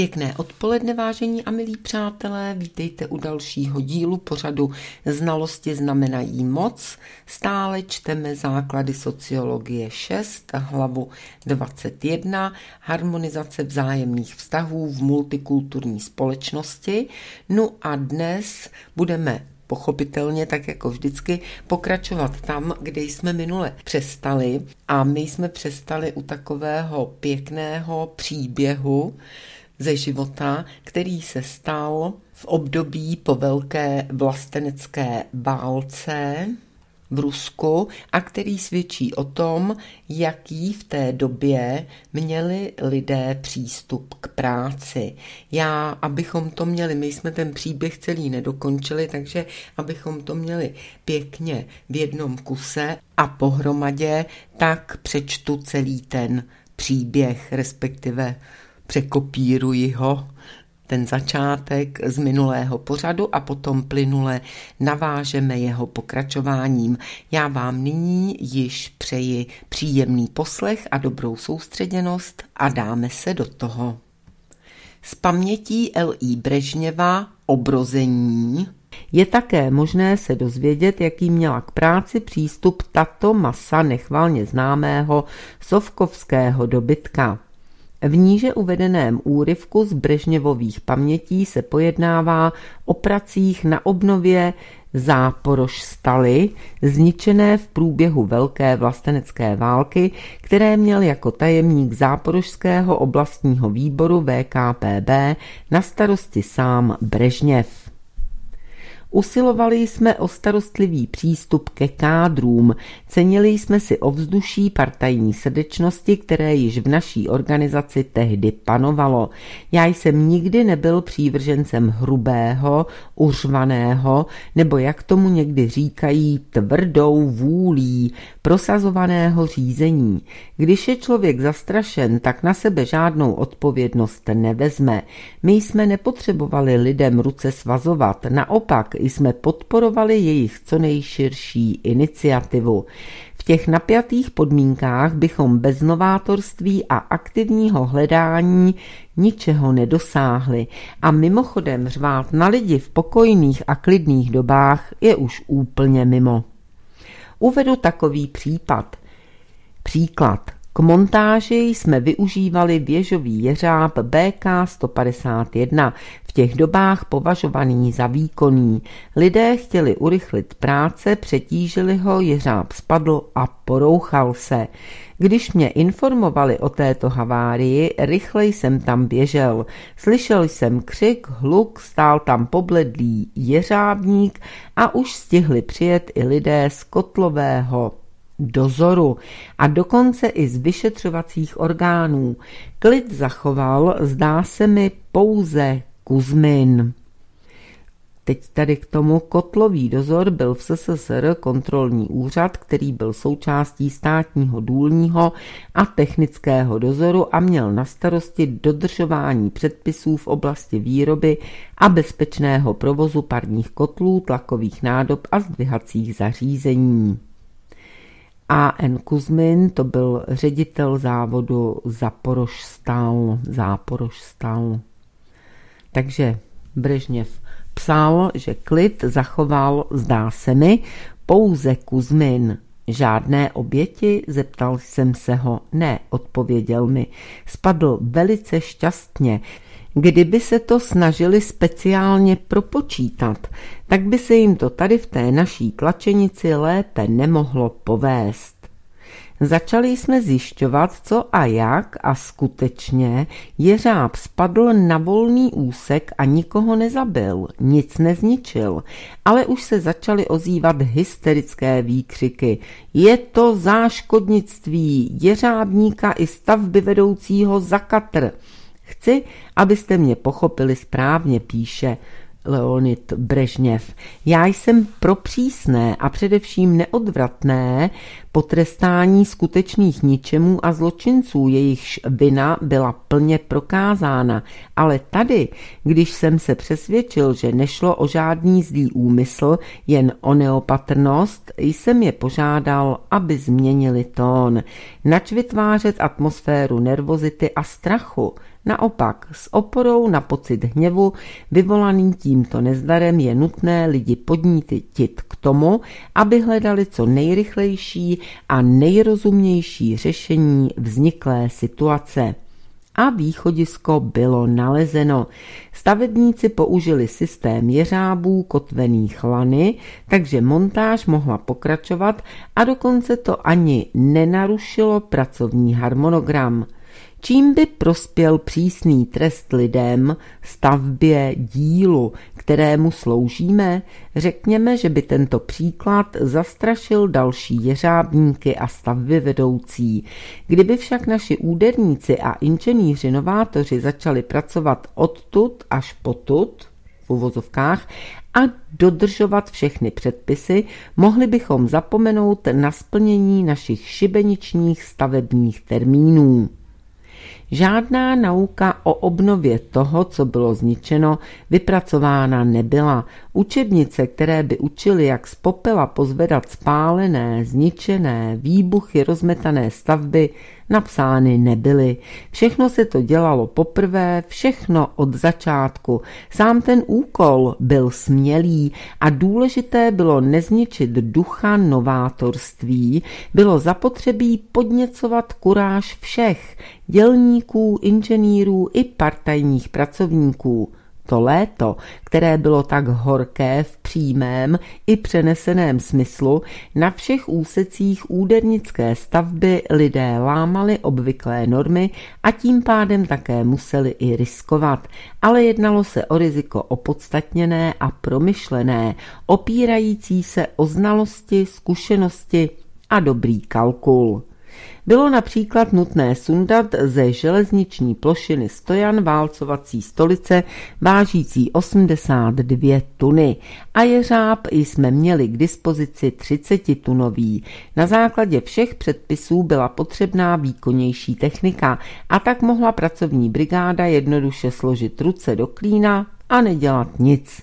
Pěkné odpoledne, vážení a milí přátelé, vítejte u dalšího dílu pořadu Znalosti znamenají moc. Stále čteme základy sociologie 6, hlavu 21, harmonizace vzájemných vztahů v multikulturní společnosti. No a dnes budeme pochopitelně, tak jako vždycky, pokračovat tam, kde jsme minule přestali. A my jsme přestali u takového pěkného příběhu, ze života, který se stal v období po velké vlastenecké bálce v Rusku a který svědčí o tom, jaký v té době měli lidé přístup k práci. Já, abychom to měli, my jsme ten příběh celý nedokončili, takže abychom to měli pěkně v jednom kuse a pohromadě, tak přečtu celý ten příběh, respektive překopíruji ho, ten začátek z minulého pořadu a potom plynule navážeme jeho pokračováním. Já vám nyní již přeji příjemný poslech a dobrou soustředěnost a dáme se do toho. S pamětí L.I. Brežněva obrození je také možné se dozvědět, jaký měla k práci přístup tato masa nechvalně známého sovkovského dobytka. V níže uvedeném úryvku z Brežněvových pamětí se pojednává o pracích na obnově záporož staly, zničené v průběhu Velké vlastenecké války, které měl jako tajemník záporožského oblastního výboru VKPB na starosti sám Brežněv. Usilovali jsme o starostlivý přístup ke kádrům, cenili jsme si ovzduší partajní srdečnosti, které již v naší organizaci tehdy panovalo. Já jsem nikdy nebyl přívržencem hrubého, uřvaného nebo jak tomu někdy říkají tvrdou vůlí, prosazovaného řízení. Když je člověk zastrašen, tak na sebe žádnou odpovědnost nevezme. My jsme nepotřebovali lidem ruce svazovat, naopak jsme podporovali jejich co nejširší iniciativu. V těch napjatých podmínkách bychom bez novátorství a aktivního hledání ničeho nedosáhli a mimochodem řvát na lidi v pokojných a klidných dobách je už úplně mimo. Uvedu takový případ. Příklad. K montáži jsme využívali věžový jeřáb BK-151, v těch dobách považovaný za výkonný. Lidé chtěli urychlit práce, přetížili ho, jeřáb spadl a porouchal se. Když mě informovali o této havárii, rychle jsem tam běžel. Slyšel jsem křik, hluk, stál tam pobledlý jeřábník a už stihli přijet i lidé z kotlového dozoru a dokonce i z vyšetřovacích orgánů. Klid zachoval, zdá se mi, pouze Kuzmin. Teď tady k tomu kotlový dozor byl v SSSR kontrolní úřad, který byl součástí státního důlního a technického dozoru a měl na starosti dodržování předpisů v oblasti výroby a bezpečného provozu parních kotlů, tlakových nádob a zdvihacích zařízení. A. N. Kuzmin, to byl ředitel závodu Zaporožstal. Záporožstal. Takže Brežněv psal, že klid zachoval, zdá se mi, pouze Kuzmin. Žádné oběti, zeptal jsem se ho. Ne, odpověděl mi. Spadl velice šťastně. Kdyby se to snažili speciálně propočítat, tak by se jim to tady v té naší tlačenici lépe nemohlo povést. Začali jsme zjišťovat, co a jak a skutečně jeřáb spadl na volný úsek a nikoho nezabil, nic nezničil, ale už se začaly ozývat hysterické výkřiky. Je to záškodnictví jeřábníka i stavby vedoucího za katr. Chci, abyste mě pochopili správně, píše. Leonid Brežněv. Já jsem pro přísné a především neodvratné potrestání skutečných ničemů a zločinců, jejichž vina byla plně prokázána. Ale tady, když jsem se přesvědčil, že nešlo o žádný zlý úmysl, jen o neopatrnost, jsem je požádal, aby změnili tón. Nač vytvářet atmosféru nervozity a strachu, Naopak, s oporou na pocit hněvu vyvolaný tímto nezdarem je nutné lidi podnítit k tomu, aby hledali co nejrychlejší a nejrozumnější řešení vzniklé situace a východisko bylo nalezeno. Stavebníci použili systém jeřábů kotvených lany, takže montáž mohla pokračovat a dokonce to ani nenarušilo pracovní harmonogram čím by prospěl přísný trest lidem, stavbě, dílu, kterému sloužíme, řekněme, že by tento příklad zastrašil další jeřábníky a stavby vedoucí. Kdyby však naši úderníci a inženýři novátoři začali pracovat odtud až potud, v uvozovkách, a dodržovat všechny předpisy, mohli bychom zapomenout na splnění našich šibeničních stavebních termínů. Žádná nauka o obnově toho, co bylo zničeno, vypracována nebyla. Učebnice, které by učily, jak z popela pozvedat spálené, zničené, výbuchy, rozmetané stavby, napsány nebyly. Všechno se to dělalo poprvé, všechno od začátku. Sám ten úkol byl smělý a důležité bylo nezničit ducha novátorství, bylo zapotřebí podněcovat kuráž všech, dělníků, inženýrů i partajních pracovníků to léto, které bylo tak horké v přímém i přeneseném smyslu, na všech úsecích údernické stavby lidé lámali obvyklé normy a tím pádem také museli i riskovat, ale jednalo se o riziko opodstatněné a promyšlené, opírající se o znalosti, zkušenosti a dobrý kalkul. Bylo například nutné sundat ze železniční plošiny stojan válcovací stolice vážící 82 tuny a jeřáb jsme měli k dispozici 30-tunový. Na základě všech předpisů byla potřebná výkonnější technika a tak mohla pracovní brigáda jednoduše složit ruce do klína a nedělat nic.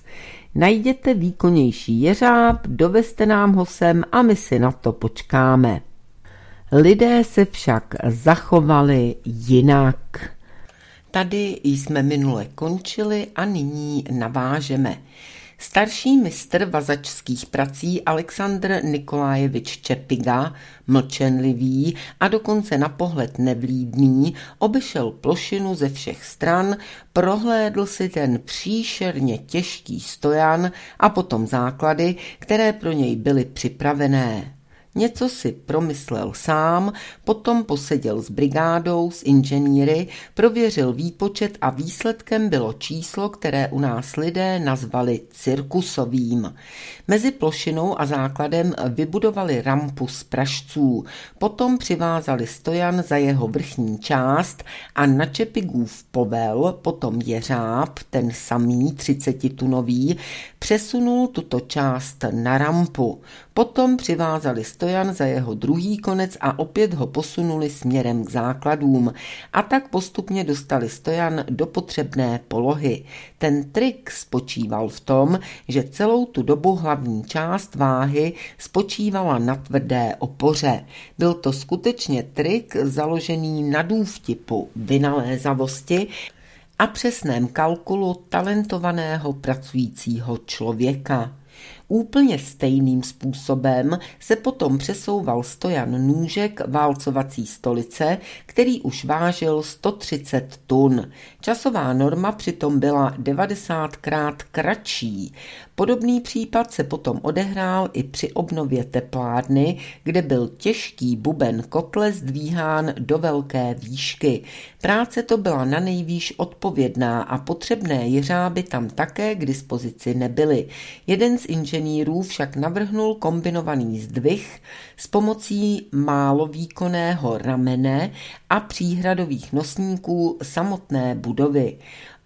Najděte výkonnější jeřáb, doveste nám ho sem a my si na to počkáme. Lidé se však zachovali jinak. Tady jsme minule končili a nyní navážeme. Starší mistr vazačských prací Aleksandr Nikolajevič Čepiga, mlčenlivý a dokonce na pohled nevlídný, obešel plošinu ze všech stran, prohlédl si ten příšerně těžký stojan a potom základy, které pro něj byly připravené. Něco si promyslel sám, potom poseděl s brigádou, s inženýry, prověřil výpočet a výsledkem bylo číslo, které u nás lidé nazvali cirkusovým. Mezi plošinou a základem vybudovali rampu z pražců, potom přivázali stojan za jeho vrchní část a na Čepigův povel, potom jeřáb, ten samý 30-tunový, přesunul tuto část na rampu. Potom přivázali stojan za jeho druhý konec a opět ho posunuli směrem k základům a tak postupně dostali stojan do potřebné polohy. Ten trik spočíval v tom, že celou tu dobu hlavní část váhy spočívala na tvrdé opoře. Byl to skutečně trik založený na důvtipu, vynalézavosti a přesném kalkulu talentovaného pracujícího člověka. Úplně stejným způsobem se potom přesouval stojan nůžek válcovací stolice, který už vážil 130 tun. Časová norma přitom byla 90 krát kratší. Podobný případ se potom odehrál i při obnově teplárny, kde byl těžký buben kotle zdvíhán do velké výšky. Práce to byla na nejvýš odpovědná a potřebné jeřáby tam také k dispozici nebyly. Jeden z inženýrů však navrhnul kombinovaný zdvih s pomocí málo výkonného ramene a příhradových nosníků samotné budovy.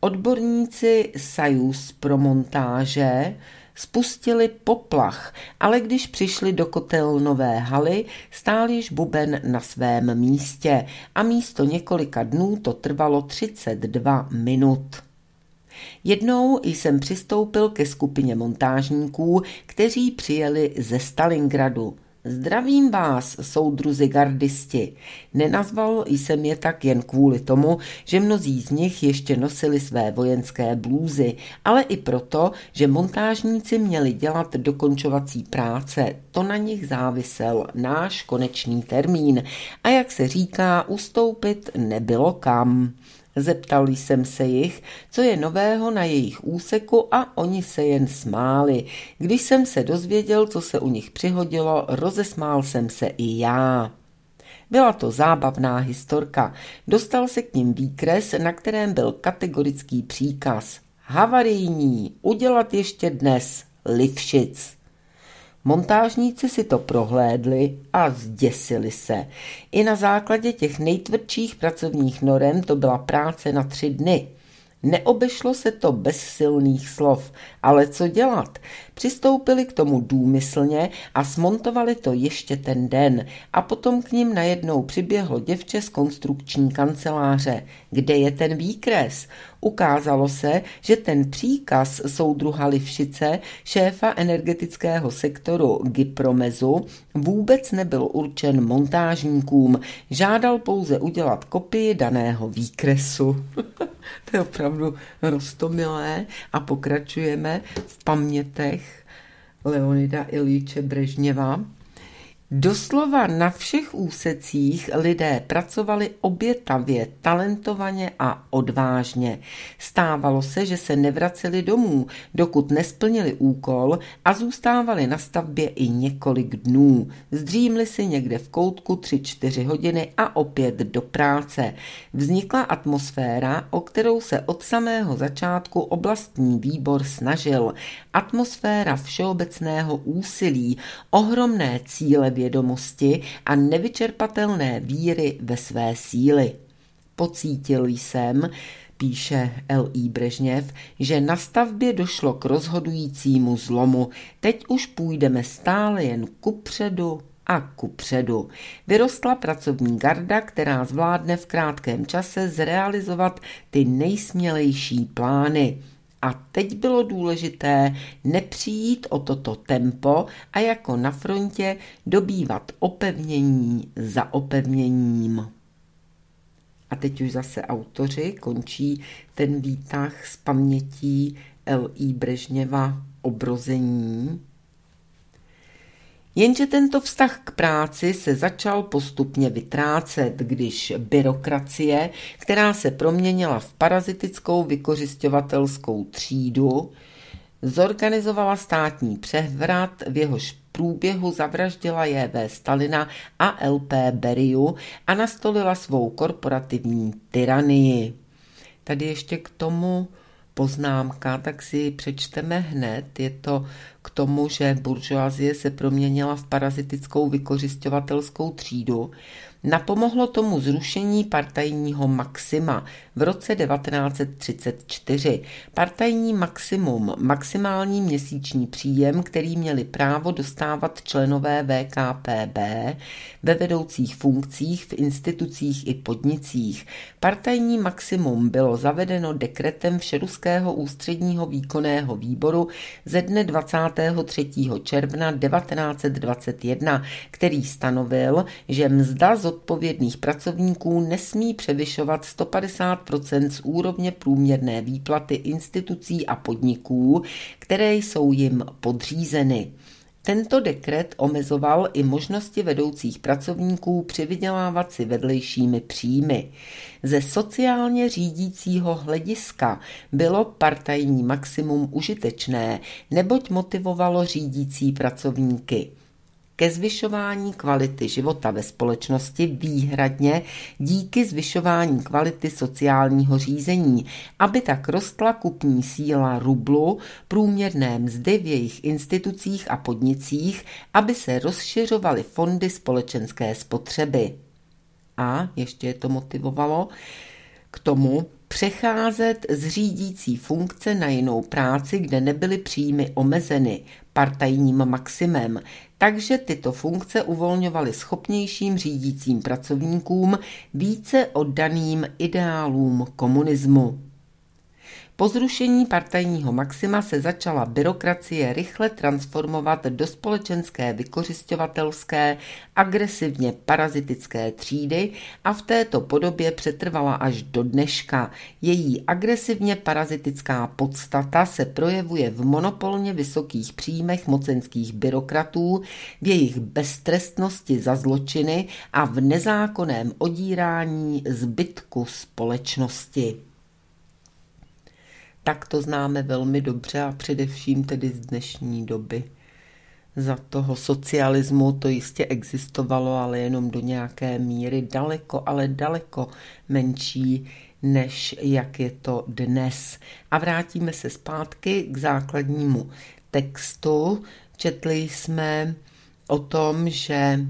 Odborníci Sajus pro montáže spustili poplach, ale když přišli do kotelnové haly, stál již buben na svém místě a místo několika dnů to trvalo 32 minut. Jednou jsem přistoupil ke skupině montážníků, kteří přijeli ze Stalingradu. Zdravím vás, soudruzi gardisti. Nenazval jsem je tak jen kvůli tomu, že mnozí z nich ještě nosili své vojenské blůzy, ale i proto, že montážníci měli dělat dokončovací práce. To na nich závisel náš konečný termín. A jak se říká, ustoupit nebylo kam. Zeptal jsem se jich, co je nového na jejich úseku a oni se jen smáli. Když jsem se dozvěděl, co se u nich přihodilo, rozesmál jsem se i já. Byla to zábavná historka. Dostal se k ním výkres, na kterém byl kategorický příkaz. Havarijní, udělat ještě dnes, Livšic. Montážníci si to prohlédli a zděsili se. I na základě těch nejtvrdších pracovních norem to byla práce na tři dny. Neobešlo se to bez silných slov, ale co dělat? Přistoupili k tomu důmyslně a smontovali to ještě ten den a potom k ním najednou přiběhlo děvče z konstrukční kanceláře. Kde je ten výkres? Ukázalo se, že ten příkaz soudruha Livšice, šéfa energetického sektoru Gypromezu, vůbec nebyl určen montážníkům. Žádal pouze udělat kopii daného výkresu. to je opravdu roztomilé a pokračujeme v pamětech Leonida Ilíče Brežněva Doslova na všech úsecích lidé pracovali obětavě, talentovaně a odvážně. Stávalo se, že se nevraceli domů, dokud nesplnili úkol a zůstávali na stavbě i několik dnů. Zdřímli si někde v koutku 3-4 hodiny a opět do práce. Vznikla atmosféra, o kterou se od samého začátku oblastní výbor snažil. Atmosféra všeobecného úsilí, ohromné cíle vědomosti a nevyčerpatelné víry ve své síly. Pocítil jsem, píše L.I. Brežněv, že na stavbě došlo k rozhodujícímu zlomu. Teď už půjdeme stále jen kupředu a kupředu. Vyrostla pracovní garda, která zvládne v krátkém čase zrealizovat ty nejsmělejší plány. A teď bylo důležité nepřijít o toto tempo a jako na frontě dobývat opevnění za opevněním. A teď už zase autoři končí ten výtah s pamětí L.I. Brežněva obrození. Jenže tento vztah k práci se začal postupně vytrácet, když byrokracie, která se proměnila v parazitickou vykořišťovatelskou třídu, zorganizovala státní převrat, v jehož průběhu zavraždila J.V. Stalina a L.P. Beriu a nastolila svou korporativní tyranii. Tady ještě k tomu poznámka, tak si ji přečteme hned. Je to k tomu, že buržoazie se proměnila v parazitickou vykořišťovatelskou třídu, Napomohlo tomu zrušení partajního maxima v roce 1934. Partajní maximum, maximální měsíční příjem, který měli právo dostávat členové VKPB ve vedoucích funkcích v institucích i podnicích. Partajní maximum bylo zavedeno dekretem Všeruského ústředního výkonného výboru ze dne 23. června 1921, který stanovil, že mzda z zodpovědných pracovníků nesmí převyšovat 150 z úrovně průměrné výplaty institucí a podniků, které jsou jim podřízeny. Tento dekret omezoval i možnosti vedoucích pracovníků přivydělávat si vedlejšími příjmy. Ze sociálně řídícího hlediska bylo partajní maximum užitečné, neboť motivovalo řídící pracovníky ke zvyšování kvality života ve společnosti výhradně díky zvyšování kvality sociálního řízení, aby tak rostla kupní síla rublu, průměrné mzdy v jejich institucích a podnicích, aby se rozšiřovaly fondy společenské spotřeby. A ještě je to motivovalo k tomu, přecházet z řídící funkce na jinou práci, kde nebyly příjmy omezeny partajním maximem, takže tyto funkce uvolňovaly schopnějším řídícím pracovníkům více oddaným ideálům komunismu. Po zrušení partajního maxima se začala byrokracie rychle transformovat do společenské vykořišťovatelské, agresivně parazitické třídy a v této podobě přetrvala až do dneška. Její agresivně parazitická podstata se projevuje v monopolně vysokých příjmech mocenských byrokratů, v jejich beztrestnosti za zločiny a v nezákonném odírání zbytku společnosti tak to známe velmi dobře a především tedy z dnešní doby. Za toho socialismu to jistě existovalo, ale jenom do nějaké míry daleko, ale daleko menší, než jak je to dnes. A vrátíme se zpátky k základnímu textu. Četli jsme o tom, že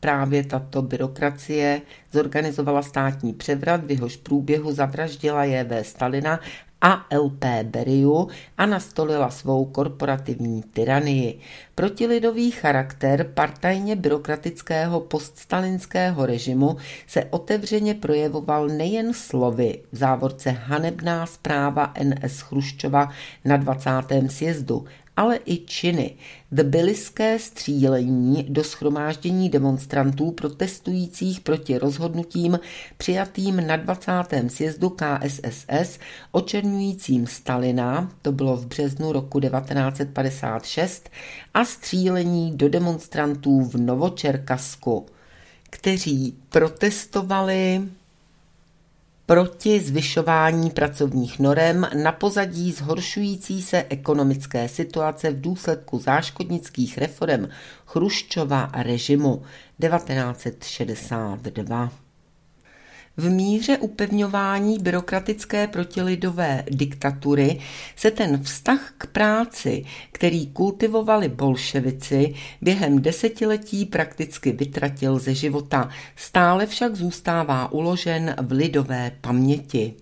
právě tato byrokracie zorganizovala státní převrat, v jehož průběhu zavraždila J.V. Stalina ALP Beriu a nastolila svou korporativní tyranii. Protilidový charakter partajně byrokratického poststalinského režimu se otevřeně projevoval nejen slovy v závorce hanebná zpráva NS Chruščova na 20. sjezdu, ale i činy. Tbiliské střílení do schromáždění demonstrantů protestujících proti rozhodnutím přijatým na 20. sjezdu KSSS očernujícím Stalina, to bylo v březnu roku 1956, a střílení do demonstrantů v Novočerkasku, kteří protestovali proti zvyšování pracovních norem na pozadí zhoršující se ekonomické situace v důsledku záškodnických reform Chruščova režimu 1962. V míře upevňování byrokratické protilidové diktatury se ten vztah k práci, který kultivovali bolševici, během desetiletí prakticky vytratil ze života, stále však zůstává uložen v lidové paměti.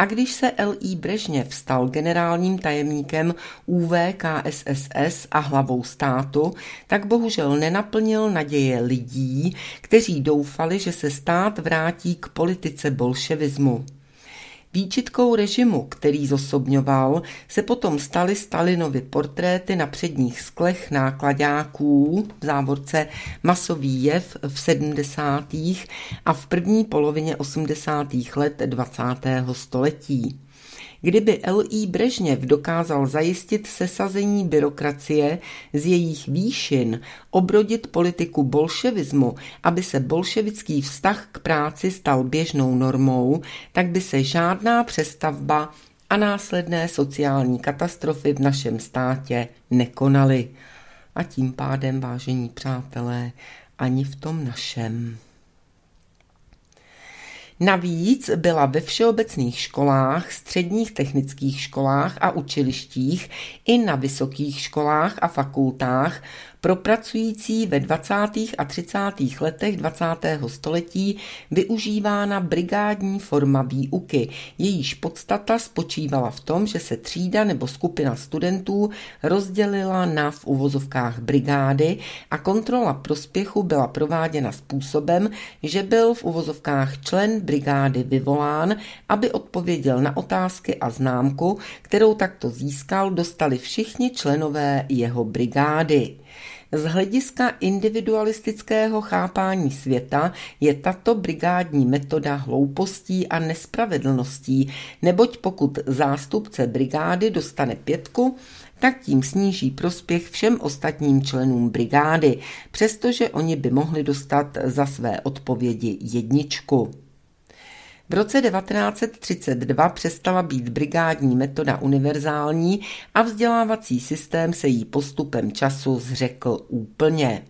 A když se L.I. Brežněv stal generálním tajemníkem UVKSSS a hlavou státu, tak bohužel nenaplnil naděje lidí, kteří doufali, že se stát vrátí k politice bolševismu. Výčitkou režimu, který zosobňoval, se potom staly Stalinovy portréty na předních sklech nákladáků v závorce Masový jev v 70. a v první polovině 80. let 20. století. Kdyby L.I. Brežněv dokázal zajistit sesazení byrokracie z jejich výšin, obrodit politiku bolševismu, aby se bolševický vztah k práci stal běžnou normou, tak by se žádná přestavba a následné sociální katastrofy v našem státě nekonaly. A tím pádem, vážení přátelé, ani v tom našem. Navíc byla ve všeobecných školách, středních technických školách a učilištích i na vysokých školách a fakultách pro pracující ve 20. a 30. letech 20. století využívána brigádní forma výuky. Jejíž podstata spočívala v tom, že se třída nebo skupina studentů rozdělila na v uvozovkách brigády a kontrola prospěchu byla prováděna způsobem, že byl v uvozovkách člen brigády vyvolán, aby odpověděl na otázky a známku, kterou takto získal, dostali všichni členové jeho brigády. Z hlediska individualistického chápání světa je tato brigádní metoda hloupostí a nespravedlností, neboť pokud zástupce brigády dostane pětku, tak tím sníží prospěch všem ostatním členům brigády, přestože oni by mohli dostat za své odpovědi jedničku. V roce 1932 přestala být brigádní metoda univerzální a vzdělávací systém se jí postupem času zřekl úplně.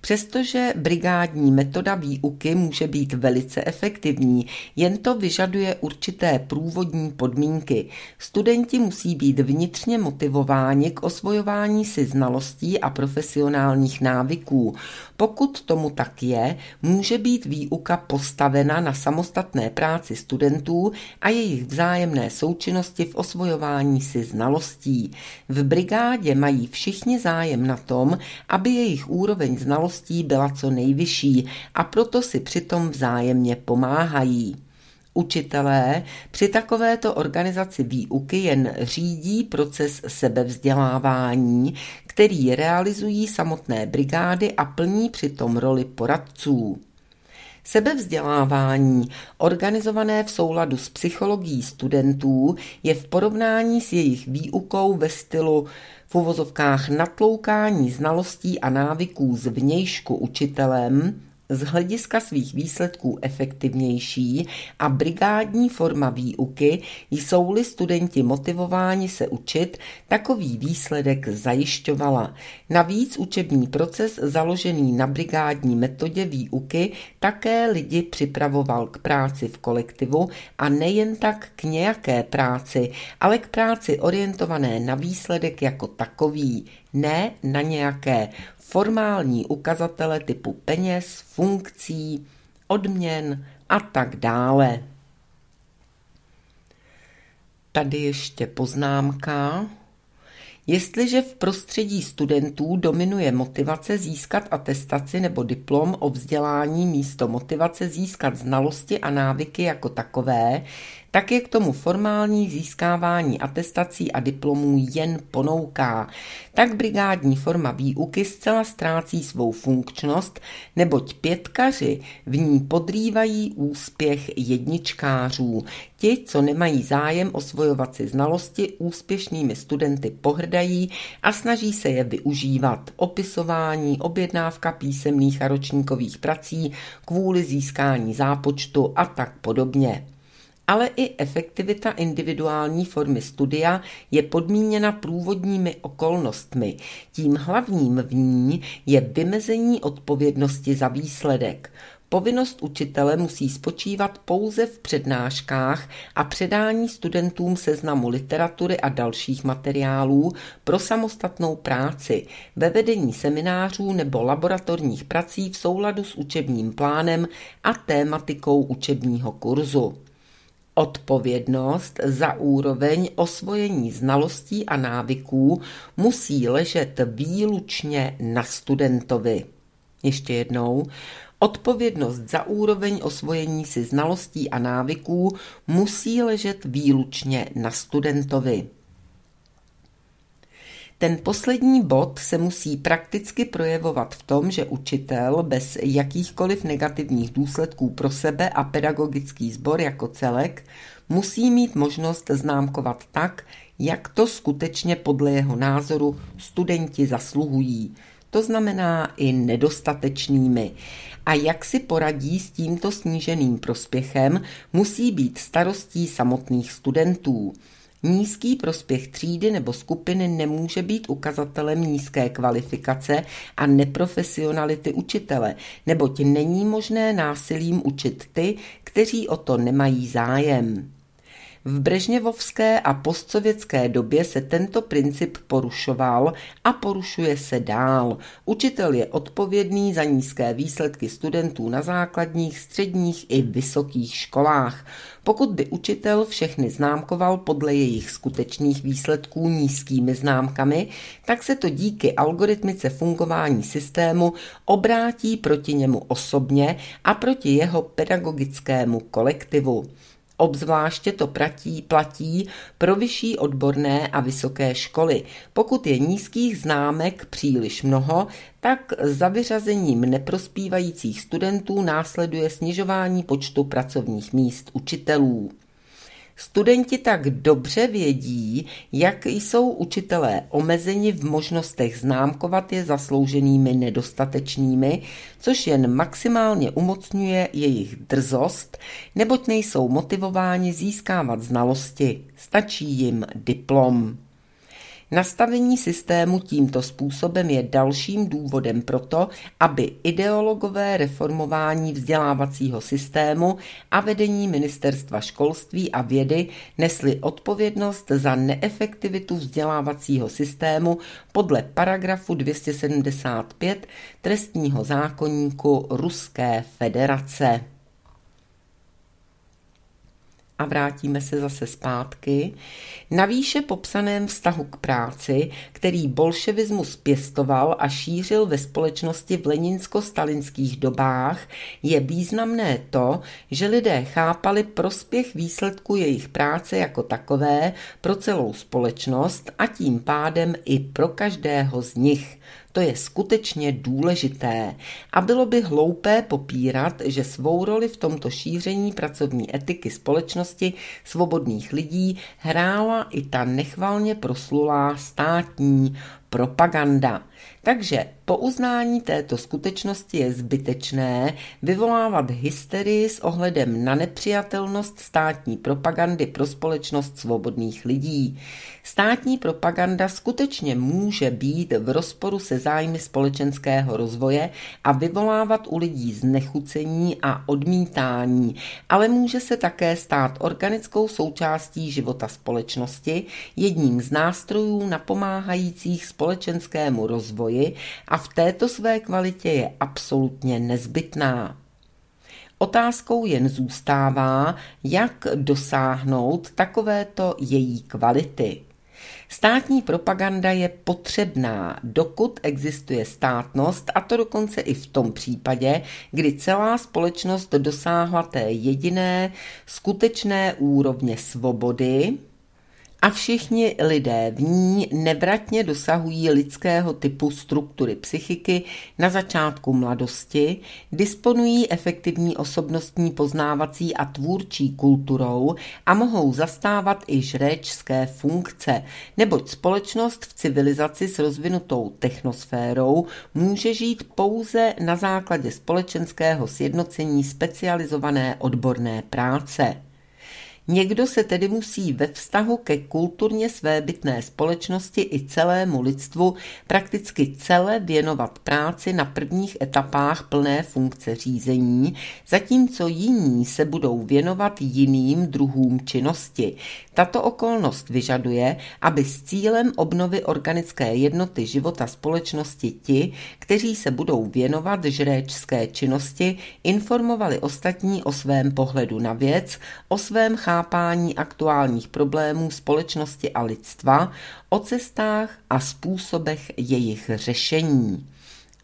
Přestože brigádní metoda výuky může být velice efektivní, jen to vyžaduje určité průvodní podmínky. Studenti musí být vnitřně motivováni k osvojování si znalostí a profesionálních návyků. Pokud tomu tak je, může být výuka postavena na samostatné práci studentů a jejich vzájemné součinnosti v osvojování si znalostí. V brigádě mají všichni zájem na tom, aby jejich úroveň znalostí znalostí byla co nejvyšší a proto si přitom vzájemně pomáhají. Učitelé při takovéto organizaci výuky jen řídí proces sebevzdělávání, který realizují samotné brigády a plní přitom roli poradců. Sebevzdělávání, organizované v souladu s psychologií studentů, je v porovnání s jejich výukou ve stylu v uvozovkách natloukání znalostí a návyků z vnějšku učitelem, z hlediska svých výsledků efektivnější a brigádní forma výuky jsou-li studenti motivováni se učit, takový výsledek zajišťovala. Navíc učební proces založený na brigádní metodě výuky také lidi připravoval k práci v kolektivu a nejen tak k nějaké práci, ale k práci orientované na výsledek jako takový, ne na nějaké formální ukazatele typu peněz, funkcí, odměn a tak dále. Tady ještě poznámka. Jestliže v prostředí studentů dominuje motivace získat atestaci nebo diplom o vzdělání místo motivace získat znalosti a návyky jako takové, tak je k tomu formální získávání atestací a diplomů jen ponouká. Tak brigádní forma výuky zcela ztrácí svou funkčnost, neboť pětkaři v ní podrývají úspěch jedničkářů. Ti, co nemají zájem osvojovat si znalosti, úspěšnými studenty pohrdají a snaží se je využívat. Opisování, objednávka písemných a ročníkových prací kvůli získání zápočtu a tak podobně ale i efektivita individuální formy studia je podmíněna průvodními okolnostmi. Tím hlavním v ní je vymezení odpovědnosti za výsledek. Povinnost učitele musí spočívat pouze v přednáškách a předání studentům seznamu literatury a dalších materiálů pro samostatnou práci, ve vedení seminářů nebo laboratorních prací v souladu s učebním plánem a tématikou učebního kurzu. Odpovědnost za úroveň osvojení znalostí a návyků musí ležet výlučně na studentovi. Ještě jednou. Odpovědnost za úroveň osvojení si znalostí a návyků musí ležet výlučně na studentovi. Ten poslední bod se musí prakticky projevovat v tom, že učitel bez jakýchkoliv negativních důsledků pro sebe a pedagogický sbor jako celek musí mít možnost známkovat tak, jak to skutečně podle jeho názoru studenti zasluhují. To znamená i nedostatečnými. A jak si poradí s tímto sníženým prospěchem, musí být starostí samotných studentů. Nízký prospěch třídy nebo skupiny nemůže být ukazatelem nízké kvalifikace a neprofesionality učitele, neboť není možné násilím učit ty, kteří o to nemají zájem. V brežněvovské a postsovětské době se tento princip porušoval a porušuje se dál. Učitel je odpovědný za nízké výsledky studentů na základních, středních i vysokých školách. Pokud by učitel všechny známkoval podle jejich skutečných výsledků nízkými známkami, tak se to díky algoritmice fungování systému obrátí proti němu osobně a proti jeho pedagogickému kolektivu. Obzvláště to platí, platí pro vyšší odborné a vysoké školy. Pokud je nízkých známek příliš mnoho, tak za vyřazením neprospívajících studentů následuje snižování počtu pracovních míst učitelů. Studenti tak dobře vědí, jak jsou učitelé omezeni v možnostech známkovat je zaslouženými nedostatečnými, což jen maximálně umocňuje jejich drzost, neboť nejsou motivováni získávat znalosti, stačí jim diplom. Nastavení systému tímto způsobem je dalším důvodem pro to, aby ideologové reformování vzdělávacího systému a vedení Ministerstva školství a vědy nesli odpovědnost za neefektivitu vzdělávacího systému podle paragrafu 275 trestního zákoníku Ruské federace a vrátíme se zase zpátky, na výše popsaném vztahu k práci, který bolševismus pěstoval a šířil ve společnosti v leninsko-stalinských dobách, je významné to, že lidé chápali prospěch výsledku jejich práce jako takové pro celou společnost a tím pádem i pro každého z nich – to je skutečně důležité a bylo by hloupé popírat, že svou roli v tomto šíření pracovní etiky společnosti svobodných lidí hrála i ta nechvalně proslulá státní propaganda. Takže po uznání této skutečnosti je zbytečné vyvolávat hysterii s ohledem na nepřijatelnost státní propagandy pro společnost svobodných lidí. Státní propaganda skutečně může být v rozporu se zájmy společenského rozvoje a vyvolávat u lidí znechucení a odmítání, ale může se také stát organickou součástí života společnosti, jedním z nástrojů napomáhajících společnosti společenskému rozvoji a v této své kvalitě je absolutně nezbytná. Otázkou jen zůstává, jak dosáhnout takovéto její kvality. Státní propaganda je potřebná, dokud existuje státnost, a to dokonce i v tom případě, kdy celá společnost dosáhla té jediné skutečné úrovně svobody, a všichni lidé v ní nevratně dosahují lidského typu struktury psychiky na začátku mladosti, disponují efektivní osobnostní poznávací a tvůrčí kulturou a mohou zastávat i žréčské funkce, neboť společnost v civilizaci s rozvinutou technosférou může žít pouze na základě společenského sjednocení specializované odborné práce. Někdo se tedy musí ve vztahu ke kulturně svébytné společnosti i celému lidstvu prakticky celé věnovat práci na prvních etapách plné funkce řízení, zatímco jiní se budou věnovat jiným druhům činnosti. Tato okolnost vyžaduje, aby s cílem obnovy organické jednoty života společnosti ti, kteří se budou věnovat žréčské činnosti, informovali ostatní o svém pohledu na věc, o svém chápání chápání aktuálních problémů společnosti a lidstva, o cestách a způsobech jejich řešení.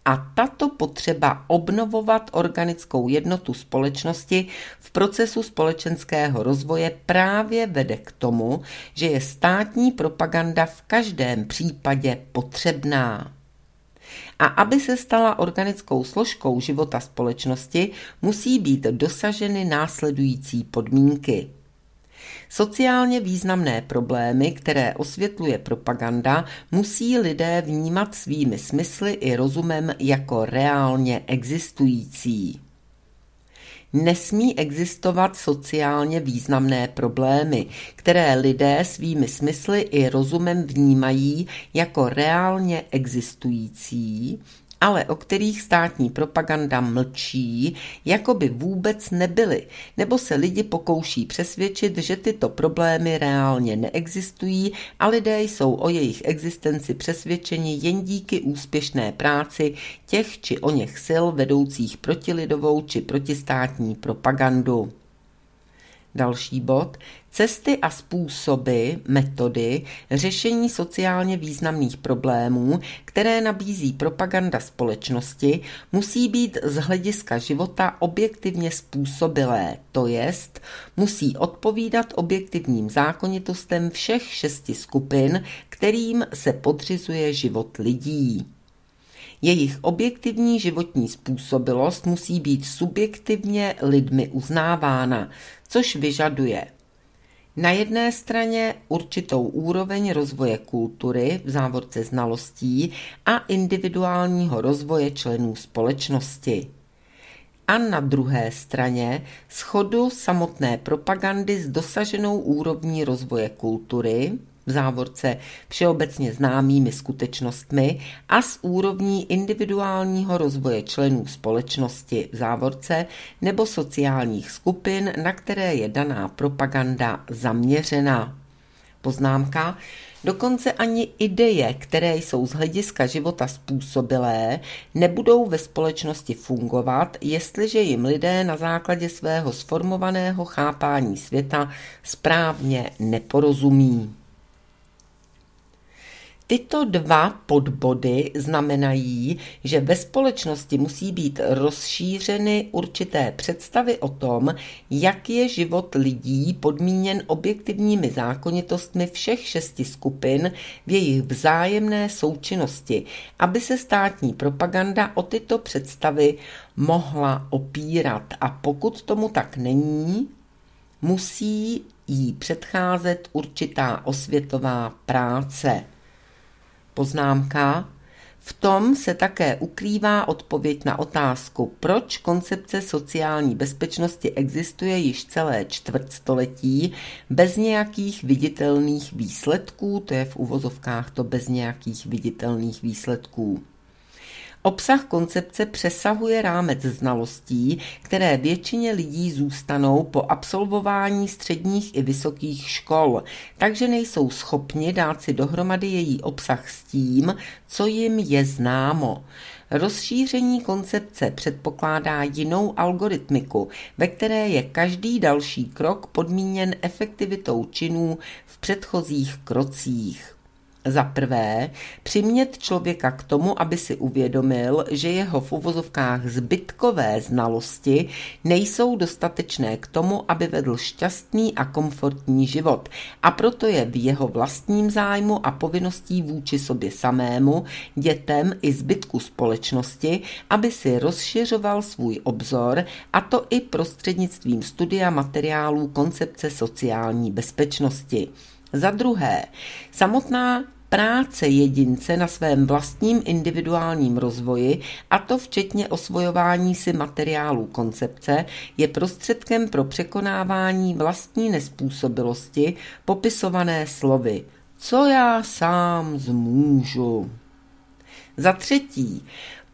A tato potřeba obnovovat organickou jednotu společnosti v procesu společenského rozvoje právě vede k tomu, že je státní propaganda v každém případě potřebná. A aby se stala organickou složkou života společnosti, musí být dosaženy následující podmínky. Sociálně významné problémy, které osvětluje propaganda, musí lidé vnímat svými smysly i rozumem jako reálně existující nesmí existovat sociálně významné problémy, které lidé svými smysly i rozumem vnímají jako reálně existující, ale o kterých státní propaganda mlčí, jako by vůbec nebyly, nebo se lidi pokouší přesvědčit, že tyto problémy reálně neexistují a lidé jsou o jejich existenci přesvědčeni jen díky úspěšné práci těch či o něch sil vedoucích protilidovou či protistátní propagandu. Další bod. Cesty a způsoby, metody řešení sociálně významných problémů, které nabízí propaganda společnosti, musí být z hlediska života objektivně způsobilé, to jest musí odpovídat objektivním zákonitostem všech šesti skupin, kterým se podřizuje život lidí. Jejich objektivní životní způsobilost musí být subjektivně lidmi uznávána což vyžaduje na jedné straně určitou úroveň rozvoje kultury v závorce znalostí a individuálního rozvoje členů společnosti. A na druhé straně schodu samotné propagandy s dosaženou úrovní rozvoje kultury, v závorce všeobecně známými skutečnostmi a s úrovní individuálního rozvoje členů společnosti v závorce nebo sociálních skupin, na které je daná propaganda zaměřena. Poznámka, dokonce ani ideje, které jsou z hlediska života způsobilé, nebudou ve společnosti fungovat, jestliže jim lidé na základě svého sformovaného chápání světa správně neporozumí. Tyto dva podbody znamenají, že ve společnosti musí být rozšířeny určité představy o tom, jak je život lidí podmíněn objektivními zákonitostmi všech šesti skupin v jejich vzájemné součinnosti, aby se státní propaganda o tyto představy mohla opírat. A pokud tomu tak není, musí jí předcházet určitá osvětová práce. Poznámka. V tom se také ukrývá odpověď na otázku, proč koncepce sociální bezpečnosti existuje již celé čtvrtstoletí bez nějakých viditelných výsledků, to je v uvozovkách to bez nějakých viditelných výsledků. Obsah koncepce přesahuje rámec znalostí, které většině lidí zůstanou po absolvování středních i vysokých škol, takže nejsou schopni dát si dohromady její obsah s tím, co jim je známo. Rozšíření koncepce předpokládá jinou algoritmiku, ve které je každý další krok podmíněn efektivitou činů v předchozích krocích. Za prvé, přimět člověka k tomu, aby si uvědomil, že jeho v uvozovkách zbytkové znalosti nejsou dostatečné k tomu, aby vedl šťastný a komfortní život a proto je v jeho vlastním zájmu a povinností vůči sobě samému, dětem i zbytku společnosti, aby si rozšiřoval svůj obzor a to i prostřednictvím studia materiálů koncepce sociální bezpečnosti. Za druhé, samotná práce jedince na svém vlastním individuálním rozvoji, a to včetně osvojování si materiálů koncepce, je prostředkem pro překonávání vlastní nespůsobilosti popisované slovy co já sám zmůžu. Za třetí,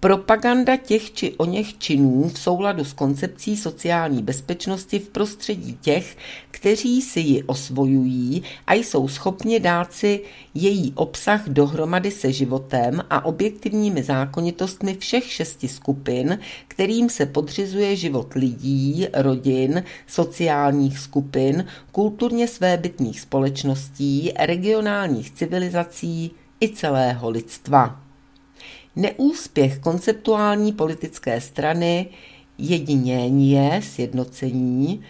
Propaganda těch či o něch činů v souladu s koncepcí sociální bezpečnosti v prostředí těch, kteří si ji osvojují a jsou schopni dát si její obsah dohromady se životem a objektivními zákonitostmi všech šesti skupin, kterým se podřizuje život lidí, rodin, sociálních skupin, kulturně svébytných společností, regionálních civilizací i celého lidstva. Neúspěch konceptuální politické strany jedinění je sjednocení,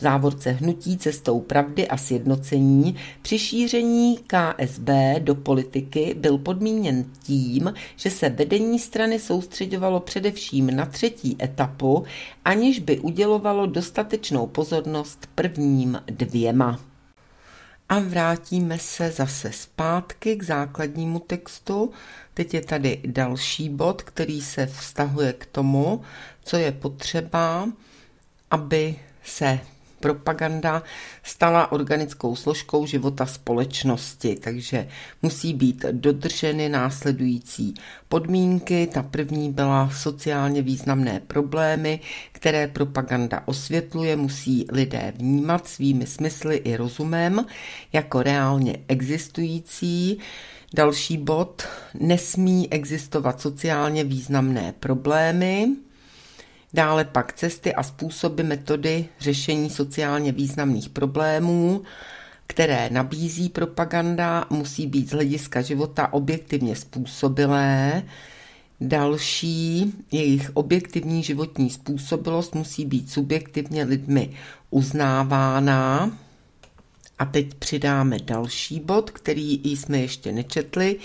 závorce hnutí cestou pravdy a sjednocení při šíření KSB do politiky byl podmíněn tím, že se vedení strany soustředovalo především na třetí etapu, aniž by udělovalo dostatečnou pozornost prvním dvěma. A vrátíme se zase zpátky k základnímu textu. Teď je tady další bod, který se vztahuje k tomu, co je potřeba, aby se propaganda stala organickou složkou života společnosti, takže musí být dodrženy následující podmínky. Ta první byla sociálně významné problémy, které propaganda osvětluje, musí lidé vnímat svými smysly i rozumem jako reálně existující. Další bod, nesmí existovat sociálně významné problémy. Dále pak cesty a způsoby metody řešení sociálně významných problémů, které nabízí propaganda, musí být z hlediska života objektivně způsobilé. Další, jejich objektivní životní způsobilost musí být subjektivně lidmi uznávána. A teď přidáme další bod, který jsme ještě nečetli.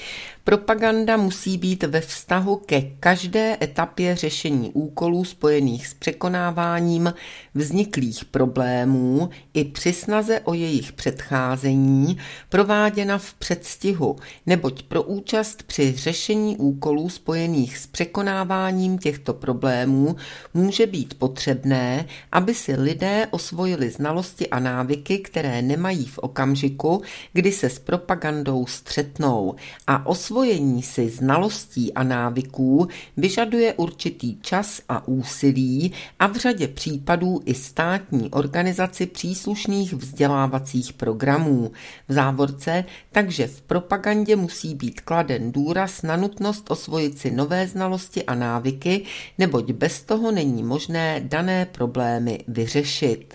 Propaganda musí být ve vztahu ke každé etapě řešení úkolů spojených s překonáváním vzniklých problémů i při snaze o jejich předcházení prováděna v předstihu, neboť pro účast při řešení úkolů spojených s překonáváním těchto problémů může být potřebné, aby si lidé osvojili znalosti a návyky, které nemají v okamžiku, kdy se s propagandou střetnou a osvojili Osvojení si znalostí a návyků vyžaduje určitý čas a úsilí a v řadě případů i státní organizaci příslušných vzdělávacích programů. V závorce takže v propagandě musí být kladen důraz na nutnost osvojit si nové znalosti a návyky, neboť bez toho není možné dané problémy vyřešit.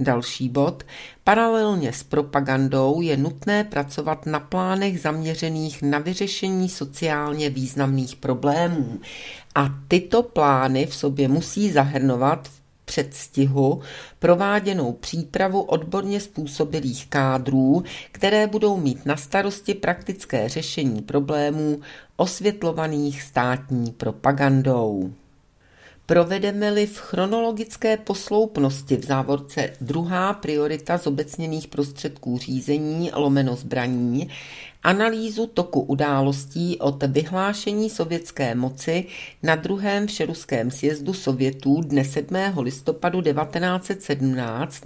Další bod. Paralelně s propagandou je nutné pracovat na plánech zaměřených na vyřešení sociálně významných problémů. A tyto plány v sobě musí zahrnovat v předstihu prováděnou přípravu odborně způsobilých kádrů, které budou mít na starosti praktické řešení problémů osvětlovaných státní propagandou. Provedeme-li v chronologické posloupnosti v závorce druhá priorita z obecněných prostředků řízení lomeno zbraní, analýzu toku událostí od vyhlášení sovětské moci na druhém všeruském sjezdu Sovětů dne 7. listopadu 1917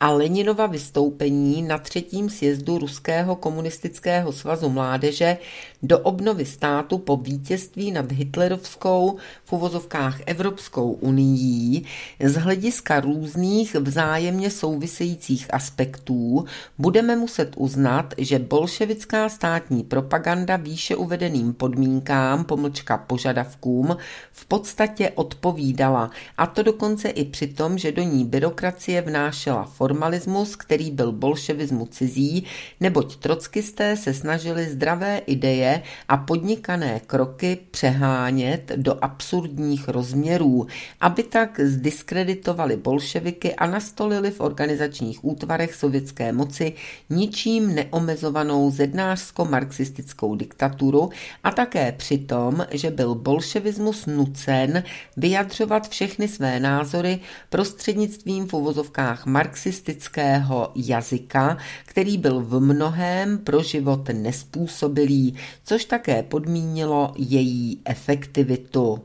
a Leninova vystoupení na třetím sjezdu Ruského komunistického svazu mládeže do obnovy státu po vítězství nad hitlerovskou v uvozovkách Evropskou unii z hlediska různých vzájemně souvisejících aspektů budeme muset uznat, že bolševická státní propaganda výše uvedeným podmínkám, pomlčka požadavkům, v podstatě odpovídala a to dokonce i při tom, že do ní byrokracie vnášela formalismus, který byl bolševismu cizí, neboť trockisté se snažili zdravé ideje a podnikané kroky přehánět do absurdních rozměrů, aby tak zdiskreditovali bolševiky a nastolili v organizačních útvarech sovětské moci ničím neomezovanou zednářsko-marxistickou diktaturu a také přitom, že byl bolševismus nucen vyjadřovat všechny své názory prostřednictvím v uvozovkách marxistického jazyka, který byl v mnohem pro život nespůsobilý, což také podmínilo její efektivitu.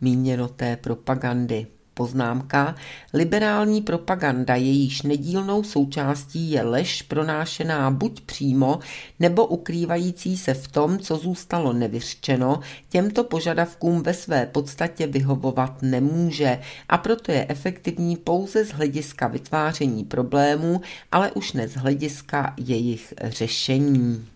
Míněno té propagandy. Poznámka, liberální propaganda, jejíž nedílnou součástí je lež pronášená buď přímo, nebo ukrývající se v tom, co zůstalo nevyřčeno, těmto požadavkům ve své podstatě vyhovovat nemůže a proto je efektivní pouze z hlediska vytváření problémů, ale už ne z hlediska jejich řešení.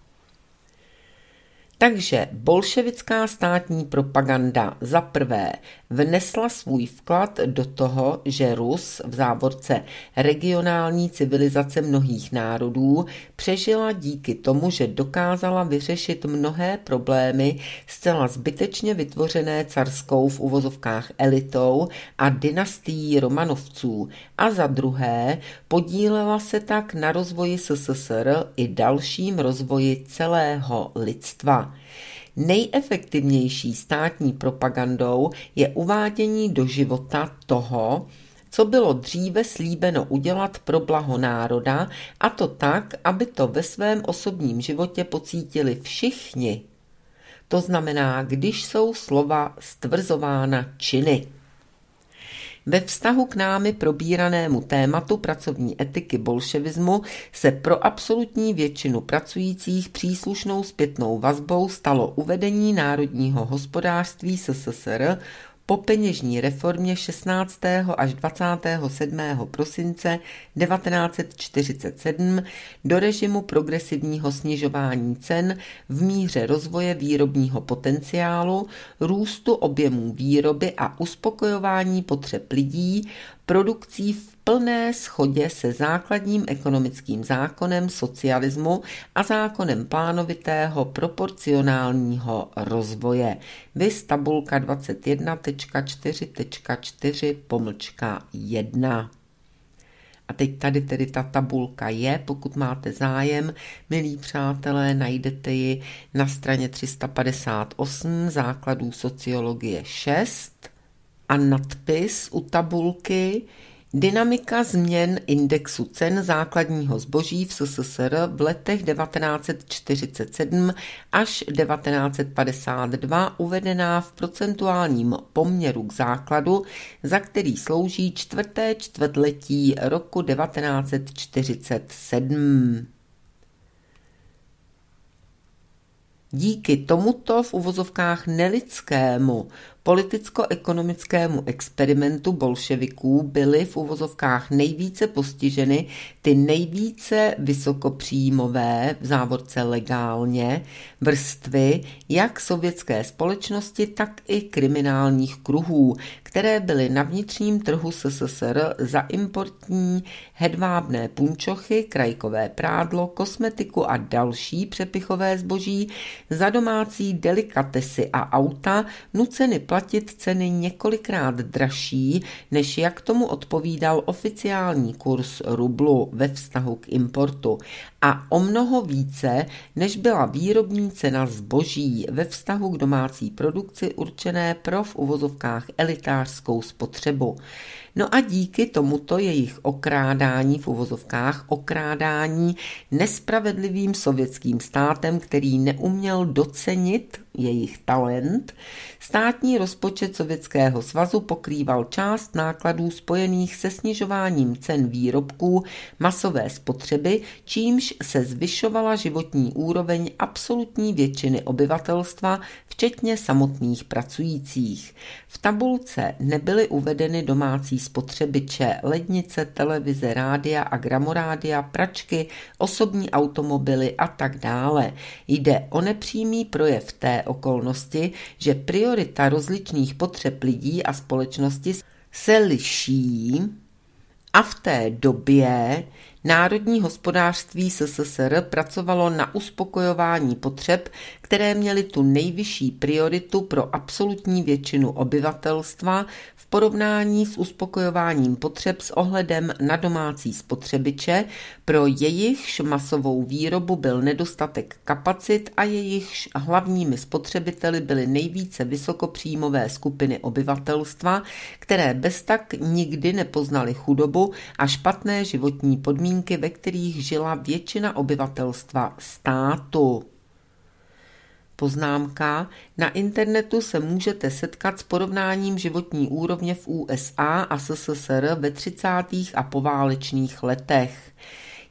Takže bolševická státní propaganda za prvé vnesla svůj vklad do toho, že Rus v závorce regionální civilizace mnohých národů přežila díky tomu, že dokázala vyřešit mnohé problémy zcela zbytečně vytvořené carskou v uvozovkách elitou a dynastií Romanovců a za druhé podílela se tak na rozvoji SSSR i dalším rozvoji celého lidstva. Nejefektivnější státní propagandou je uvádění do života toho, co bylo dříve slíbeno udělat pro blaho národa, a to tak, aby to ve svém osobním životě pocítili všichni. To znamená, když jsou slova stvrzována činy. Ve vztahu k námi probíranému tématu pracovní etiky bolševismu se pro absolutní většinu pracujících příslušnou zpětnou vazbou stalo uvedení národního hospodářství SSSR po peněžní reformě 16. až 27. prosince 1947 do režimu progresivního snižování cen v míře rozvoje výrobního potenciálu, růstu objemů výroby a uspokojování potřeb lidí produkcí v plné schodě se základním ekonomickým zákonem socialismu a zákonem plánovitého proporcionálního rozvoje. Vys tabulka 21.4.4 pomlčka 1. A teď tady tedy ta tabulka je, pokud máte zájem, milí přátelé, najdete ji na straně 358 základů sociologie 6 a nadpis u tabulky Dynamika změn indexu cen základního zboží v SSSR v letech 1947 až 1952 uvedená v procentuálním poměru k základu, za který slouží čtvrté čtvrtletí roku 1947. Díky tomuto v uvozovkách nelidskému politicko-ekonomickému experimentu bolševiků byly v uvozovkách nejvíce postiženy ty nejvíce vysokopříjmové, v závodce legálně, vrstvy jak sovětské společnosti, tak i kriminálních kruhů, které byly na vnitřním trhu SSSR za importní hedvábné punčochy, krajkové prádlo, kosmetiku a další přepichové zboží, za domácí delikatesy a auta nuceny platit ceny několikrát dražší, než jak tomu odpovídal oficiální kurz rublu ve vztahu k importu a o mnoho více, než byla výrobní cena zboží ve vztahu k domácí produkci určené pro v uvozovkách elitářskou spotřebu. No a díky tomuto jejich okrádání v uvozovkách okrádání nespravedlivým sovětským státem, který neuměl docenit jejich talent, státní rozpočet Sovětského svazu pokrýval část nákladů spojených se snižováním cen výrobků masové spotřeby, čímž se zvyšovala životní úroveň absolutní většiny obyvatelstva, včetně samotných pracujících. V tabulce nebyly uvedeny domácí spotřebiče, lednice, televize, rádia a gramorádia, pračky, osobní automobily a tak dále. Jde o nepřímý projev té okolnosti, že priorita rozličných potřeb lidí a společnosti se liší a v té době Národní hospodářství SSSR pracovalo na uspokojování potřeb, které měly tu nejvyšší prioritu pro absolutní většinu obyvatelstva v porovnání s uspokojováním potřeb s ohledem na domácí spotřebiče, pro jejichž masovou výrobu byl nedostatek kapacit a jejichž hlavními spotřebiteli byly nejvíce vysokopříjmové skupiny obyvatelstva, které bez tak nikdy nepoznali chudobu a špatné životní podmínky podmínky, ve kterých žila většina obyvatelstva státu. Poznámka. Na internetu se můžete setkat s porovnáním životní úrovně v USA a SSSR ve 30. a poválečných letech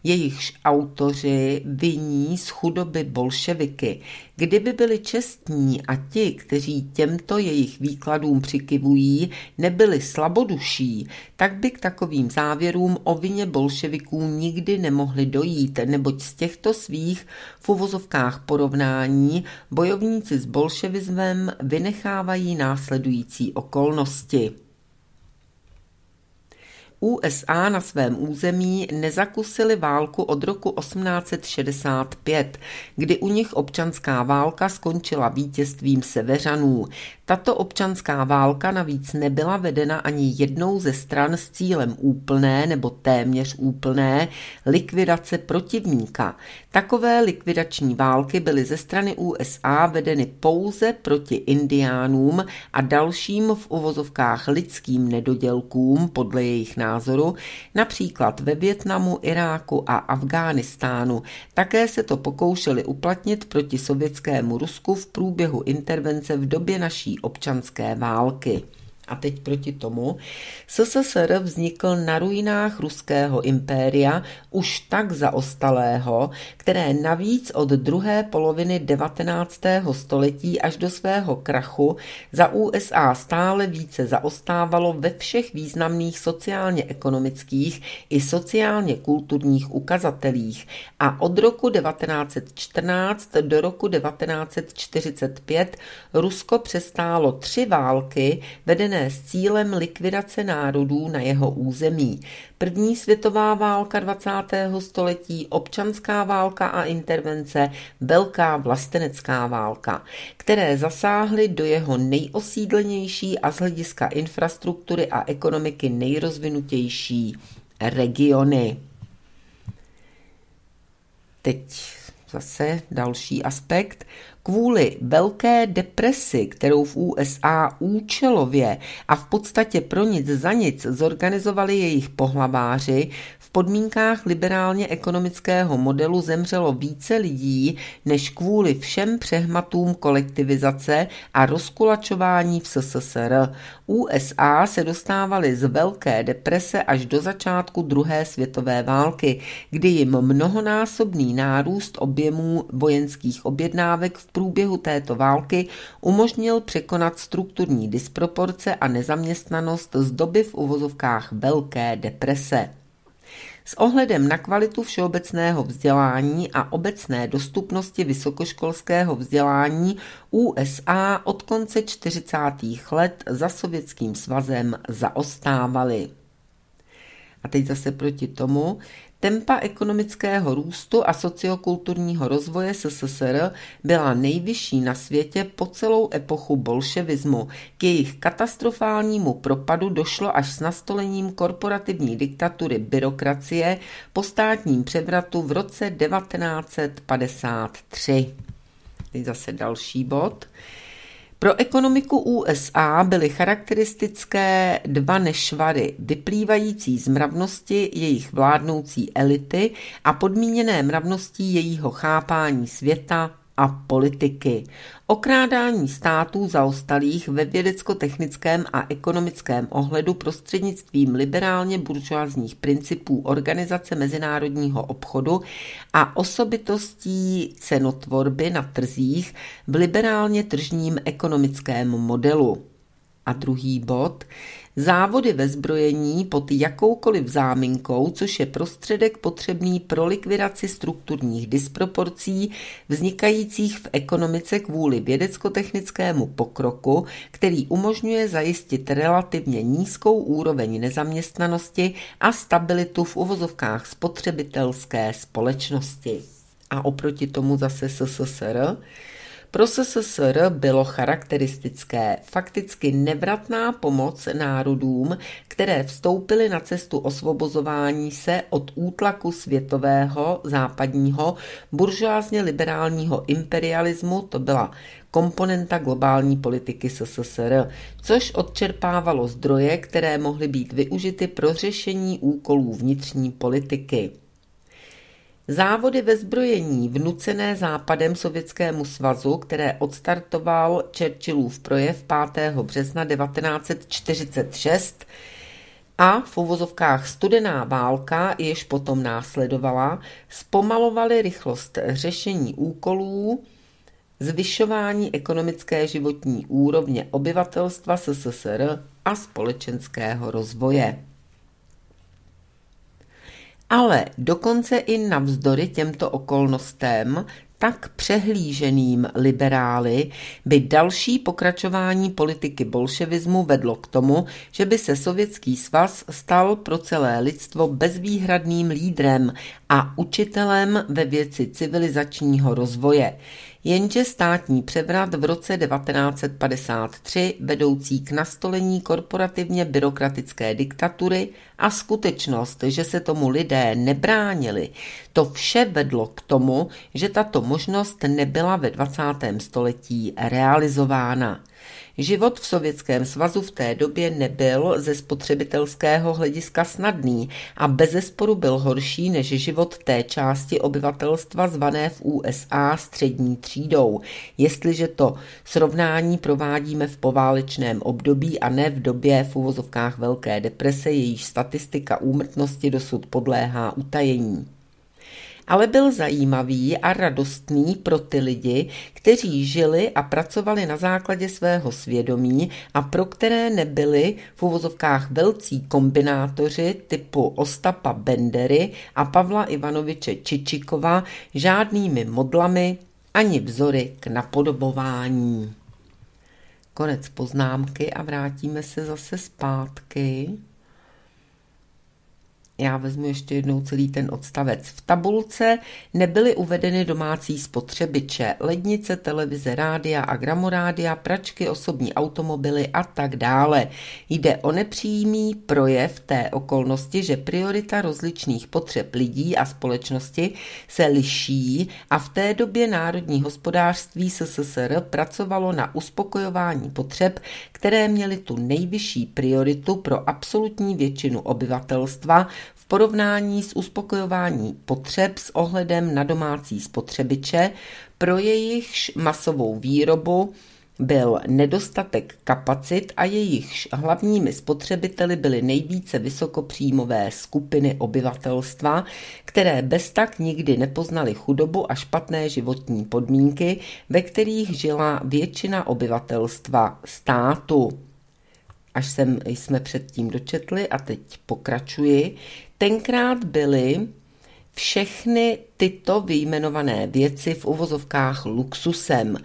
jejichž autoři viní z chudoby bolševiky. Kdyby byli čestní a ti, kteří těmto jejich výkladům přikivují, nebyli slaboduší, tak by k takovým závěrům o vině bolševiků nikdy nemohli dojít, neboť z těchto svých v uvozovkách porovnání bojovníci s bolševismem vynechávají následující okolnosti. USA na svém území nezakusili válku od roku 1865, kdy u nich občanská válka skončila vítězstvím severanů. Tato občanská válka navíc nebyla vedena ani jednou ze stran s cílem úplné nebo téměř úplné likvidace protivníka. Takové likvidační války byly ze strany USA vedeny pouze proti indiánům a dalším v uvozovkách lidským nedodělkům podle jejich názoru, například ve Větnamu, Iráku a Afghánistánu. Také se to pokoušeli uplatnit proti sovětskému Rusku v průběhu intervence v době naší občanské války. A teď proti tomu SSSR vznikl na ruinách ruského impéria, už tak zaostalého, které navíc od druhé poloviny 19. století až do svého krachu za USA stále více zaostávalo ve všech významných sociálně-ekonomických i sociálně-kulturních ukazatelích a od roku 1914 do roku 1945 Rusko přestálo tři války vedené spojené s cílem likvidace národů na jeho území. První světová válka 20. století, občanská válka a intervence, velká vlastenecká válka, které zasáhly do jeho nejosídlenější a z hlediska infrastruktury a ekonomiky nejrozvinutější regiony. Teď zase další aspekt. Kvůli velké depresi, kterou v USA účelově a v podstatě pro nic za nic zorganizovali jejich pohlaváři, v podmínkách liberálně ekonomického modelu zemřelo více lidí, než kvůli všem přehmatům kolektivizace a rozkulačování v SSSR. USA se dostávaly z velké deprese až do začátku druhé světové války, kdy jim mnohonásobný nárůst objemů vojenských objednávek v průběhu této války umožnil překonat strukturní disproporce a nezaměstnanost z doby v uvozovkách Velké deprese. S ohledem na kvalitu všeobecného vzdělání a obecné dostupnosti vysokoškolského vzdělání USA od konce 40. let za Sovětským svazem zaostávaly. A teď zase proti tomu tempa ekonomického růstu a sociokulturního rozvoje SSSR byla nejvyšší na světě po celou epochu bolševismu. K jejich katastrofálnímu propadu došlo až s nastolením korporativní diktatury byrokracie po státním převratu v roce 1953. Teď zase další bod. Pro ekonomiku USA byly charakteristické dva nešvary, vyplývající z mravnosti jejich vládnoucí elity a podmíněné mravností jejího chápání světa a politiky. Okrádání států zaostalých ve vědecko-technickém a ekonomickém ohledu prostřednictvím liberálně buržoázních principů organizace mezinárodního obchodu a osobitostí cenotvorby na trzích v liberálně tržním ekonomickém modelu. A druhý bod – Závody ve zbrojení pod jakoukoliv záminkou, což je prostředek potřebný pro likvidaci strukturních disproporcí vznikajících v ekonomice kvůli vědecko-technickému pokroku, který umožňuje zajistit relativně nízkou úroveň nezaměstnanosti a stabilitu v uvozovkách spotřebitelské společnosti. A oproti tomu zase SSSR pro SSSR bylo charakteristické fakticky nevratná pomoc národům, které vstoupily na cestu osvobozování se od útlaku světového západního buržoázně liberálního imperialismu, to byla komponenta globální politiky SSR, což odčerpávalo zdroje, které mohly být využity pro řešení úkolů vnitřní politiky. Závody ve zbrojení vnucené západem Sovětskému svazu, které odstartoval Churchillův projev 5. března 1946 a v uvozovkách studená válka, jež potom následovala, zpomalovaly rychlost řešení úkolů, zvyšování ekonomické životní úrovně obyvatelstva SSSR a společenského rozvoje. Ale dokonce i navzdory těmto okolnostem, tak přehlíženým liberály by další pokračování politiky bolševismu vedlo k tomu, že by se Sovětský svaz stal pro celé lidstvo bezvýhradným lídrem a učitelem ve věci civilizačního rozvoje jenže státní převrat v roce 1953 vedoucí k nastolení korporativně byrokratické diktatury a skutečnost, že se tomu lidé nebránili, to vše vedlo k tomu, že tato možnost nebyla ve 20. století realizována. Život v Sovětském svazu v té době nebyl ze spotřebitelského hlediska snadný a bezesporu byl horší než život té části obyvatelstva zvané v USA střední třídou, jestliže to srovnání provádíme v poválečném období a ne v době v uvozovkách Velké deprese, jejíž statistika úmrtnosti dosud podléhá utajení ale byl zajímavý a radostný pro ty lidi, kteří žili a pracovali na základě svého svědomí a pro které nebyli v uvozovkách velcí kombinátoři typu Ostapa Bendery a Pavla Ivanoviče Čičikova žádnými modlami ani vzory k napodobování. Konec poznámky a vrátíme se zase zpátky já vezmu ještě jednou celý ten odstavec. V tabulce nebyly uvedeny domácí spotřebiče, lednice, televize, rádia, gramorádia, pračky, osobní automobily a tak dále. Jde o nepřímý projev té okolnosti, že priorita rozličných potřeb lidí a společnosti se liší a v té době národní hospodářství SSSR pracovalo na uspokojování potřeb, které měly tu nejvyšší prioritu pro absolutní většinu obyvatelstva – v porovnání s uspokojování potřeb s ohledem na domácí spotřebiče, pro jejichž masovou výrobu byl nedostatek kapacit a jejichž hlavními spotřebiteli byly nejvíce vysokopříjmové skupiny obyvatelstva, které bez tak nikdy nepoznaly chudobu a špatné životní podmínky, ve kterých žila většina obyvatelstva státu až jsem, jsme předtím dočetli a teď pokračuji. Tenkrát byly všechny tyto vyjmenované věci v uvozovkách luxusem.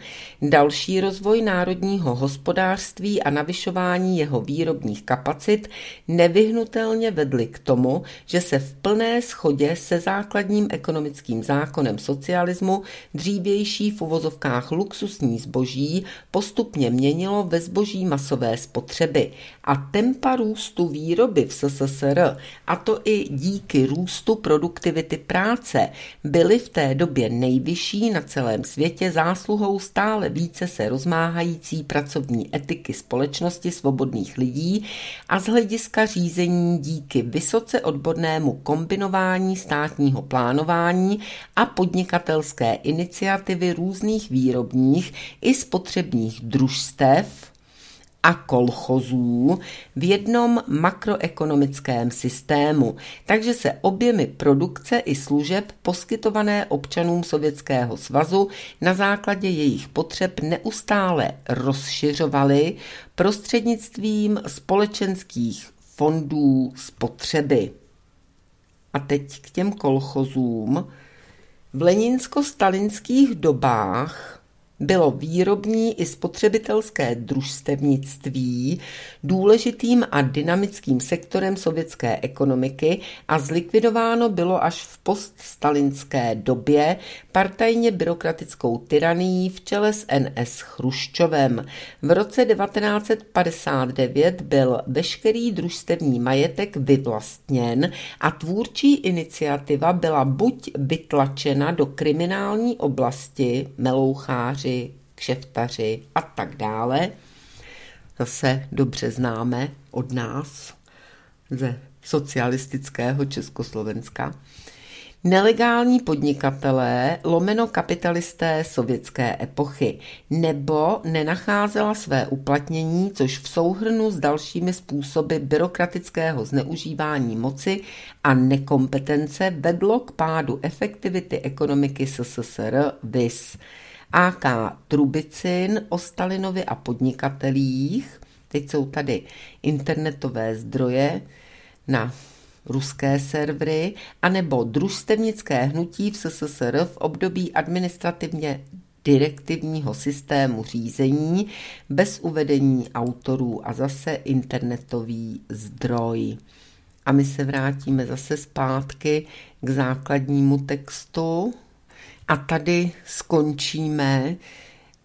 Další rozvoj národního hospodářství a navyšování jeho výrobních kapacit nevyhnutelně vedly k tomu, že se v plné schodě se základním ekonomickým zákonem socialismu dřívější v uvozovkách luxusní zboží postupně měnilo ve zboží masové spotřeby a tempa růstu výroby v SSSR, a to i díky růstu produktivity práce, byly v té době nejvyšší na celém světě zásluhou stále více se rozmáhající pracovní etiky společnosti svobodných lidí a z hlediska řízení díky vysoce odbornému kombinování státního plánování a podnikatelské iniciativy různých výrobních i spotřebních družstev, a kolchozů v jednom makroekonomickém systému, takže se objemy produkce i služeb poskytované občanům Sovětského svazu na základě jejich potřeb neustále rozšiřovaly prostřednictvím společenských fondů spotřeby. A teď k těm kolchozům. V leninsko-stalinských dobách bylo výrobní i spotřebitelské družstevnictví důležitým a dynamickým sektorem sovětské ekonomiky a zlikvidováno bylo až v poststalinské době partajně byrokratickou tyranií v čele s NS Chruščovem. V roce 1959 byl veškerý družstevní majetek vyvlastněn a tvůrčí iniciativa byla buď vytlačena do kriminální oblasti Meloucháři, kuchaři, kšeftaři a tak dále. Zase dobře známe od nás ze socialistického Československa. Nelegální podnikatelé, lomeno kapitalisté sovětské epochy, nebo nenacházela své uplatnění, což v souhrnu s dalšími způsoby byrokratického zneužívání moci a nekompetence vedlo k pádu efektivity ekonomiky SSSR VIS. A.K. Trubicin o Stalinovi a podnikatelích. Teď jsou tady internetové zdroje na ruské servery, anebo družstevnické hnutí v SSSR v období administrativně direktivního systému řízení bez uvedení autorů a zase internetový zdroj. A my se vrátíme zase zpátky k základnímu textu, a tady skončíme,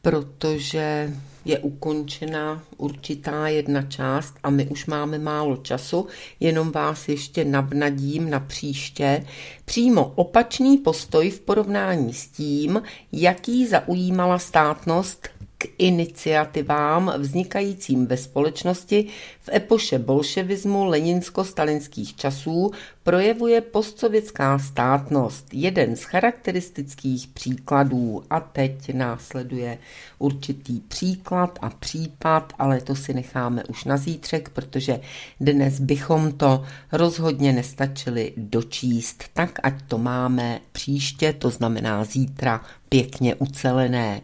protože je ukončena určitá jedna část a my už máme málo času, jenom vás ještě navnadím na příště. Přímo opačný postoj v porovnání s tím, jaký zaujímala státnost k iniciativám vznikajícím ve společnosti v epoše bolševismu leninsko-stalinských časů projevuje postsovětská státnost. Jeden z charakteristických příkladů a teď následuje určitý příklad a případ, ale to si necháme už na zítřek, protože dnes bychom to rozhodně nestačili dočíst, tak ať to máme příště, to znamená zítra pěkně ucelené.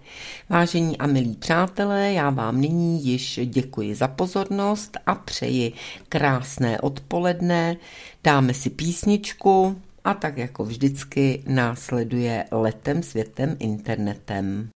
Vážení a milí přátelé, já vám nyní již děkuji za pozornost a přeji krásné odpoledne. Dáme si písničku a tak jako vždycky následuje letem světem internetem.